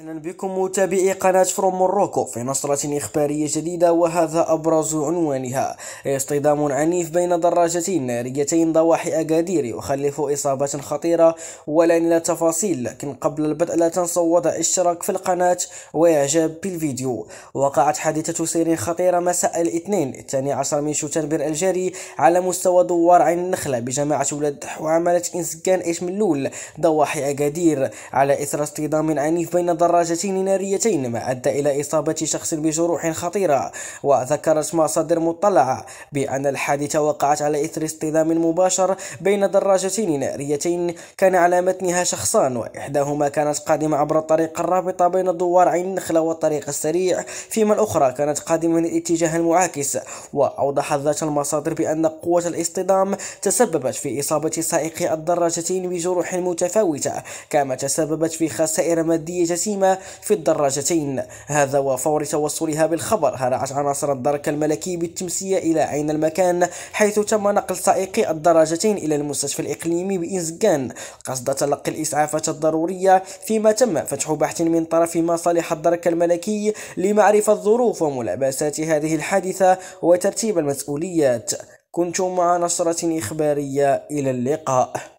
أهلا بكم متابعي قناة فروم موروكو في نصرة إخبارية جديدة وهذا أبرز عنوانها اصطدام عنيف بين دراجتين ناريتين ضواحي أكادير يخلف إصابة خطيرة ولا إلى تفاصيل لكن قبل البدء لا تنسوا وضع اشتراك في القناة وإعجاب بالفيديو وقعت حادثة سير خطيرة مساء الاثنين الثاني عشر من شتنبر الجاري على مستوى دوار عين النخلة بجماعة ولاد وعملت إنسكان إيش ضواحي أكادير على إثر اصطدام عنيف بين دراجتين ناريتين ما أدى إلى إصابة شخص بجروح خطيرة وذكرت مصادر مطلعة بأن الحادثة وقعت على إثر اصطدام مباشر بين دراجتين ناريتين كان على متنها شخصان وإحداهما كانت قادمة عبر الطريق الرابطة بين دوار عين النخلة والطريق السريع فيما الأخرى كانت قادمة من الاتجاه المعاكس وأوضحت ذات المصادر بأن قوة الاصطدام تسببت في إصابة سائقي الدراجتين بجروح متفاوتة كما تسببت في خسائر مادية جسيمة القديمة في الدراجتين هذا وفور توصلها بالخبر هرعت عناصر الدرك الملكي بالتمسية إلى عين المكان حيث تم نقل سائقي الدراجتين إلى المستشفى الإقليمي بإنزغان قصد تلقي الإسعافات الضرورية فيما تم فتح بحث من طرف مصالح الدرك الملكي لمعرفة ظروف وملابسات هذه الحادثة وترتيب المسؤوليات كنتم مع نشرة إخبارية إلى اللقاء